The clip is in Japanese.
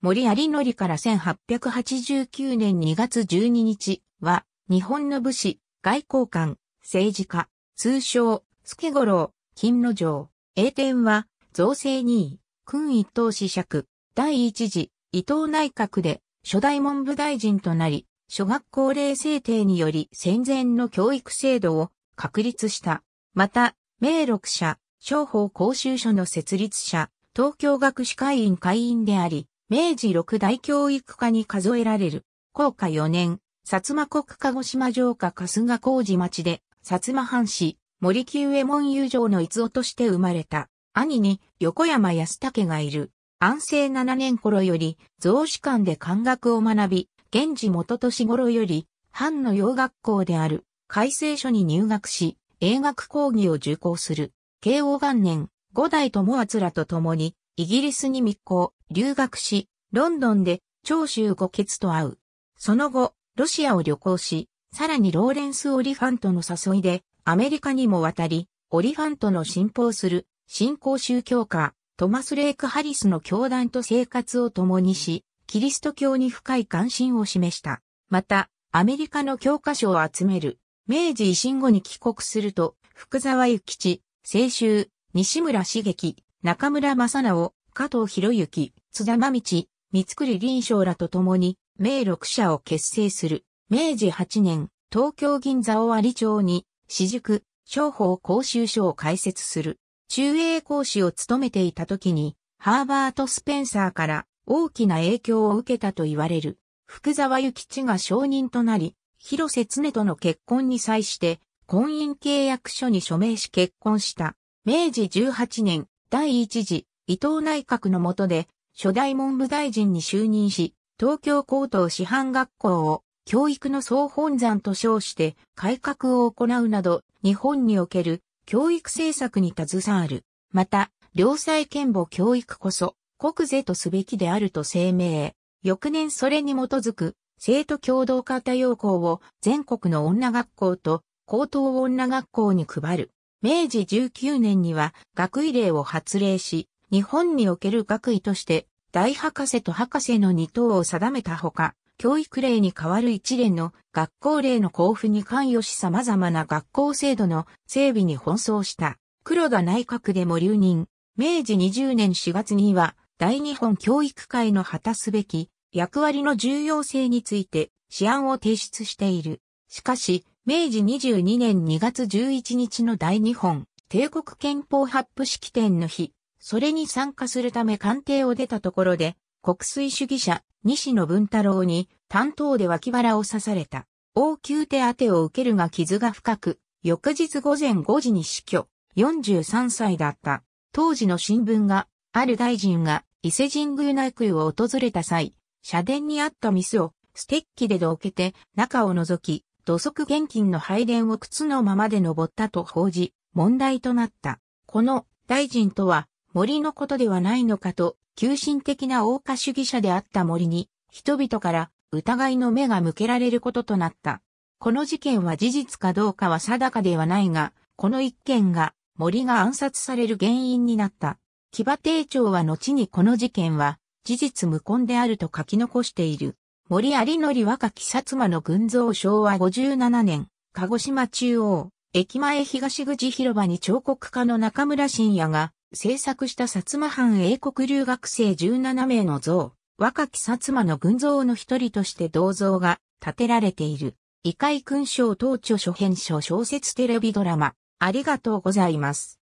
森有則から1889年2月12日は、日本の武士、外交官、政治家、通称、助五郎、金の城、英天は、造成2位、君一等子爵、第一次、伊藤内閣で、初代文部大臣となり、諸学校令制定により戦前の教育制度を確立した。また、名録者、商法講習所の設立者、東京学士会員会員であり、明治六大教育課に数えられる、高下四年、薩摩国鹿児島城下春日工事町で、薩摩藩士、森木右衛門友情の逸夫として生まれた、兄に横山康武がいる。安政七年頃より、増資館で漢学を学び、現時元年頃より、藩の洋学校である、改正書に入学し、英学講義を受講する。慶応元年、五代友厚らと共に、イギリスに密航、留学し、ロンドンで長州五傑と会う。その後、ロシアを旅行し、さらにローレンス・オリファントの誘いで、アメリカにも渡り、オリファントの信奉する、新興宗教家、トマス・レイク・ハリスの教団と生活を共にし、キリスト教に深い関心を示した。また、アメリカの教科書を集める。明治維新後に帰国すると、福沢諭吉、清州、西村茂樹、中村正直、加藤博之、津田真道、三栗林章らと共に、名六社を結成する。明治8年、東京銀座尾張町に、私塾、商法講習所を開設する。中英講師を務めていた時に、ハーバート・スペンサーから大きな影響を受けたと言われる。福沢諭吉が証人となり、広瀬常との結婚に際して、婚姻契約書に署名し結婚した。明治18年、第一次伊藤内閣の下で初代文部大臣に就任し、東京高等師範学校を教育の総本山と称して改革を行うなど、日本における教育政策に携わる。また、良妻賢母教育こそ国税とすべきであると声明。翌年それに基づく生徒共同化多要項を全国の女学校と高等女学校に配る。明治19年には学位令を発令し、日本における学位として大博士と博士の二等を定めたほか、教育令に代わる一連の学校令の交付に関与し様々な学校制度の整備に奔走した。黒田内閣でも留任。明治20年4月には大日本教育会の果たすべき役割の重要性について試案を提出している。しかし、明治22年2月11日の大日本、帝国憲法発布式典の日、それに参加するため官邸を出たところで、国粋主義者、西野文太郎に、担当で脇腹を刺された。応急手当を受けるが傷が深く、翌日午前5時に死去、43歳だった。当時の新聞が、ある大臣が伊勢神宮内宮を訪れた際、社殿にあったミスをステッキでどけて中を覗き、土足現金の拝殿を靴のままで登ったと報じ、問題となった。この大臣とは森のことではないのかと、急進的な王家主義者であった森に、人々から疑いの目が向けられることとなった。この事件は事実かどうかは定かではないが、この一件が森が暗殺される原因になった。騎馬帝長は後にこの事件は事実無根であると書き残している。森有則若き薩摩の群像昭和57年、鹿児島中央、駅前東口広場に彫刻家の中村信也が制作した薩摩藩英国留学生17名の像、若き薩摩の群像の一人として銅像が建てられている。異界勲章当著書編書小説テレビドラマ、ありがとうございます。